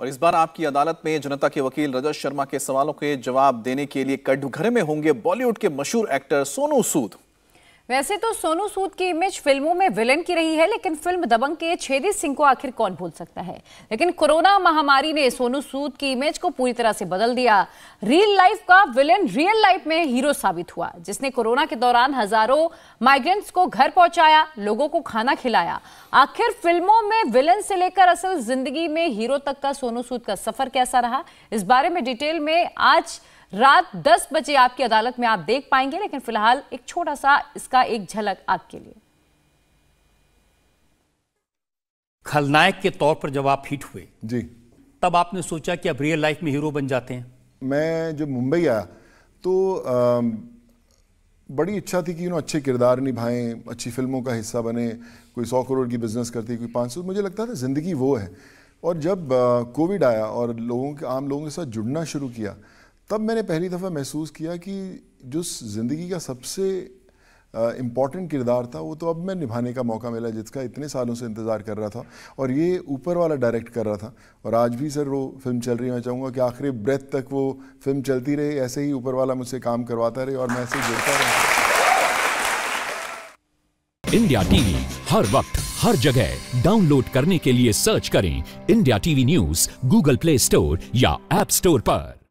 और इस बार आपकी अदालत में जनता के वकील रजत शर्मा के सवालों के जवाब देने के लिए कटघरे में होंगे बॉलीवुड के मशहूर एक्टर सोनू सूद वैसे तो सोनू सूद की इमेज फिल्मों में विलेन की रही है लेकिन फिल्म दबंग के छेदी सिंह को आखिर कौन भूल सकता है लेकिन कोरोना महामारी ने सोनू सूद की इमेज को पूरी तरह से बदल दिया रियल लाइफ का विलेन रियल लाइफ में हीरो साबित हुआ जिसने कोरोना के दौरान हजारों माइग्रेंट्स को घर पहुंचाया लोगों को खाना खिलाया आखिर फिल्मों में विलन से लेकर असल जिंदगी में हीरो तक का सोनू सूद का सफर कैसा रहा इस बारे में डिटेल में आज रात 10 बजे आपकी अदालत में आप देख पाएंगे लेकिन फिलहाल एक छोटा सा इसका एक झलक आपके लिए खलनायक के तौर पर जब आप हिट हुए जी तब आपने सोचा कि अब रियल लाइफ में हीरो बन जाते हैं मैं जब मुंबई आया तो आ, बड़ी इच्छा थी कि यू नो अच्छे किरदार निभाएं अच्छी फिल्मों का हिस्सा बने कोई सौ करोड़ की बिजनेस करती कोई पाँच सौ मुझे लगता था ज़िंदगी वो है और जब कोविड आया और लोगों के आम लोगों के साथ जुड़ना शुरू किया तब मैंने पहली दफ़ा महसूस किया कि जो ज़िंदगी का सबसे इम्पॉर्टेंट किरदार था वो तो अब मैं निभाने का मौका मिला जिसका इतने सालों से इंतज़ार कर रहा था और ये ऊपर वाला डायरेक्ट कर रहा था और आज भी सर वो फिल्म चल रही है मैं चाहूँगा कि आखिरी ब्रेथ तक वो फिल्म चलती रहे ऐसे ही ऊपर वाला मुझसे काम करवाता रहे और मैं ऐसे जुड़ता रहा इंडिया टीवी हर वक्त हर जगह डाउनलोड करने के लिए सर्च करें India TV News Google Play Store या एप स्टोर पर